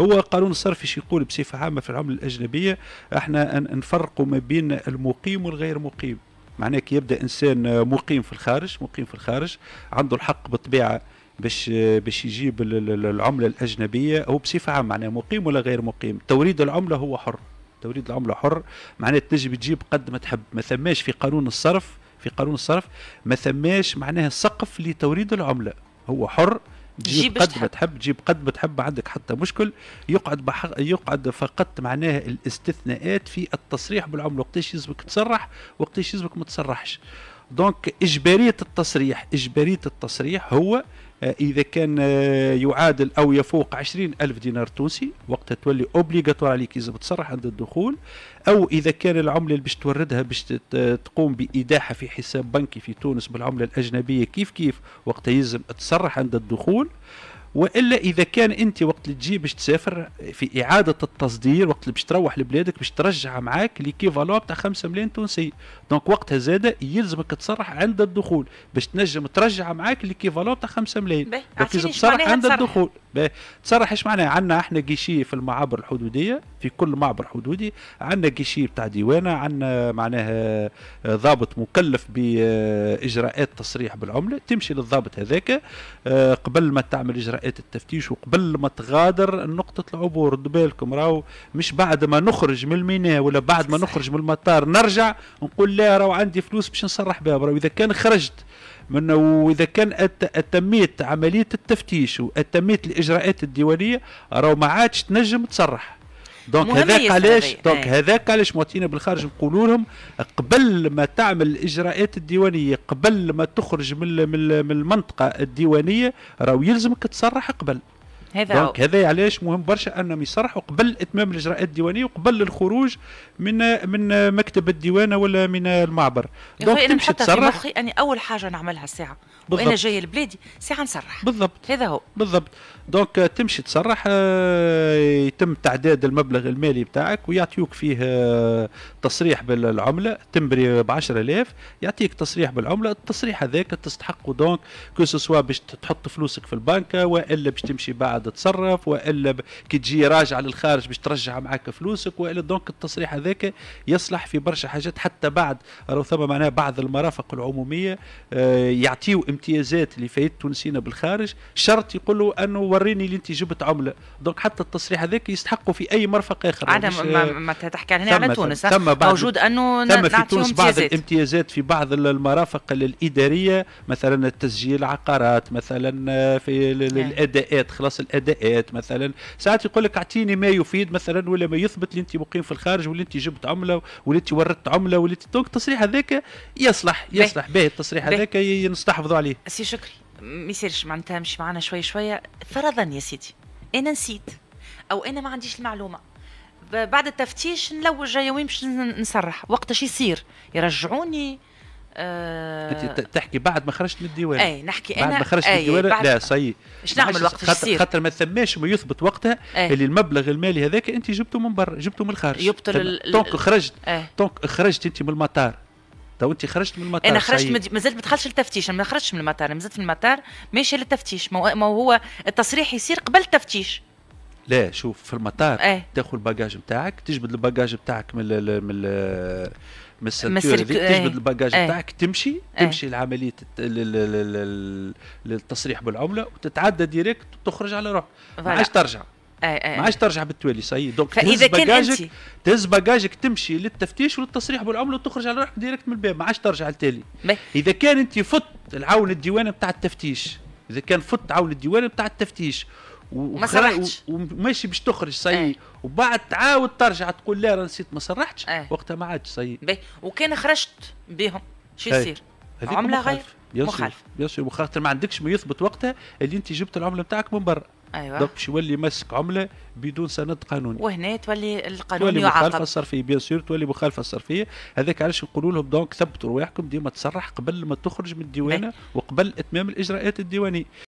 هو قانون الصرف ايش يقول بصفه عامه في العمله الاجنبيه احنا نفرقوا ما بين المقيم والغير مقيم معناه كي يبدا انسان مقيم في الخارج مقيم في الخارج عنده الحق بالطبيعه باش باش يجيب العمله الاجنبيه هو بصفه عامه معناه مقيم ولا غير مقيم توريد العمله هو حر توريد العمله حر معناه تنجم تجيب قد ما تحب ما ثماش في قانون الصرف في قانون الصرف ما ثماش معناه سقف لتوريد العمله هو حر جيب قد ما تحب تجيب قد ما تحب عندك حتى مشكل يقعد بحق يقعد فقط معناها الاستثناءات في التصريح بالعمله وقتاش يلزمك تصرح وقتاش يلزمك ما تصرحش دونك اجباريه التصريح اجباريه التصريح هو آه، إذا كان آه، يعادل أو يفوق 20 ألف دينار تونسي وقتها تولي أوبليغاتوار عليك اذا تصرح عند الدخول أو إذا كان العملة اللي باش توردها باش تقوم بإيداعها في حساب بنكي في تونس بالعملة الأجنبية كيف كيف وقتها يلزم تصرح عند الدخول والا اذا كان انت وقت اللي تجي باش تسافر في اعاده التصدير وقت اللي باش تروح لبلادك باش ترجع معاك ليكيفالو تاع 5 مليون تونسي دونك وقتها زاده يلزمك تصرح عند الدخول باش تنجم ترجع معاك ليكيفالو تاع 5 مليون دونك تصرح عند الدخول تصرح ايش معناها عندنا احنا جيشي في المعابر الحدوديه في كل معبر حدودي عندنا جيشي بتاع ديوانه عندنا معناها آه، ضابط مكلف باجراءات تصريح بالعمله تمشي للضابط هذاك آه، قبل ما تعمل اجراءات التفتيش وقبل ما تغادر نقطه العبور بالكم راهو مش بعد ما نخرج من الميناء ولا بعد ما نخرج من المطار نرجع نقول لا راهو عندي فلوس باش نصرح بها اذا كان خرجت من واذا كان اتميت عمليه التفتيش واتميت الاجراءات الديوانيه راهو ما عادش تنجم تصرح دونك هذاك علاش دونك إيه. هذاك علاش مواطنين بالخارج نقولوا لهم قبل ما تعمل الاجراءات الديوانيه قبل ما تخرج من من المنطقه الديوانيه راهو يلزمك تصرح قبل هذا دونك هذا علاش مهم برشا انهم يصرحوا قبل اتمام الاجراءات الديوانيه وقبل الخروج من من مكتب الديوانه ولا من المعبر دونك انا حتى تصرح في مخي اني اول حاجه نعملها الساعه بالضبط. وانا جايه لبلادي ساعه نصرح بالضبط هذا هو بالضبط دونك تمشي تصرح آه، يتم تعداد المبلغ المالي بتاعك ويعطيوك فيه آه، تصريح بالعمله تمبري ب 10000 يعطيك تصريح بالعمله التصريح هذاك تستحقه دونك كو سوسوا باش تحط فلوسك في البنك والا باش تمشي بعد قاعد تصرف والا كي تجي راجع للخارج باش ترجع معاك فلوسك والا دونك التصريح هذاك يصلح في برشا حاجات حتى بعد راهو ثم معناها بعض المرافق العموميه آه، يعطيو امتيازات لفايت تونسينا بالخارج شرط يقول له انه وريني اللي انت جبت عمله دونك حتى التصريح هذاك يستحقوا في اي مرفق اخر عاد ما, ما تحكي هنا على تونس ثم بعض آه، موجود انه ثم في تونس بعض الامتيازات في بعض المرافق الاداريه مثلا تسجيل عقارات مثلا آه، في نعم. الاداءات خلاص الاداءات مثلا ساعات يقول لك اعطيني ما يفيد مثلا ولا ما يثبت اللي انت مقيم في الخارج واللي انت جبت عمله واللي انت وردت عمله واللي انت دونك التصريح هذاك يصلح يصلح باهي التصريح هذاك نستحفظوا عليه سي شكري ما يصيرش معناتها مش معنا شوي شويه فرضا يا سيدي انا نسيت او انا ما عنديش المعلومه بعد التفتيش نلوج جاي وين باش نصرح وقتاش يصير يرجعوني آه، انت تحكي بعد ما خرجت من الديوان اي نحكي بعد انا بعد ما خرجت من الديوان لا سي ايش نعمل وقت خاطر خاطر ما ثماش ما يثبت وقتها أي. اللي المبلغ المالي هذاك انت جبته من برا جبته من الخارج يبطل دونك خرجت دونك خرجت انت من المطار تو انت خرجت من المطار انا خرجت ما زلت ما دخلتش للتفتيش انا ما خرجتش من المطار ما مازلت في المطار ماشي للتفتيش ما هو التصريح يصير قبل التفتيش لا شوف في المطار ايه؟ تاخذ الباجاج نتاعك تجبد الباجاج نتاعك من الـ من الـ من هذيك تجبد إيه. الباجاج نتاعك إيه. تمشي إيه. تمشي لعمليه للتصريح بالعمله وتتعدى ديريكت وتخرج على روحك ما عادش ترجع ما عادش ترجع بالتوالي صحيح دونك فاذا كان باجاجك تهز باجاجك تمشي للتفتيش وللتصريح بالعمله وتخرج على روحك ديريكت من الباب ما عادش ترجع التالي اذا كان انت فت العون الديواني نتاع التفتيش اذا كان فت عون الديواني نتاع التفتيش وما سرحتش وماشي باش تخرج سي ايه. وبعد تعاود ترجع تقول لا راه نسيت ما سرحتش ايه. وقتها ما عادش سي وكان خرجت بهم شو إيه. يصير؟ ايه. عمله غير مخالفه يصير وخاطر ما عندكش ما يثبت وقتها اللي انت جبت العمله نتاعك من برا ايوه دونك باش يولي ماسك عمله بدون سند قانوني وهنا تولي القانون تولي يعاقب مخالفه صرفيه بيان سور تولي مخالفه صرفيه هذاك علاش نقولوا لهم دونك ثبتوا رواحكم ديما تصرح قبل ما تخرج من الديوانه إيه. وقبل اتمام الاجراءات الديوانيه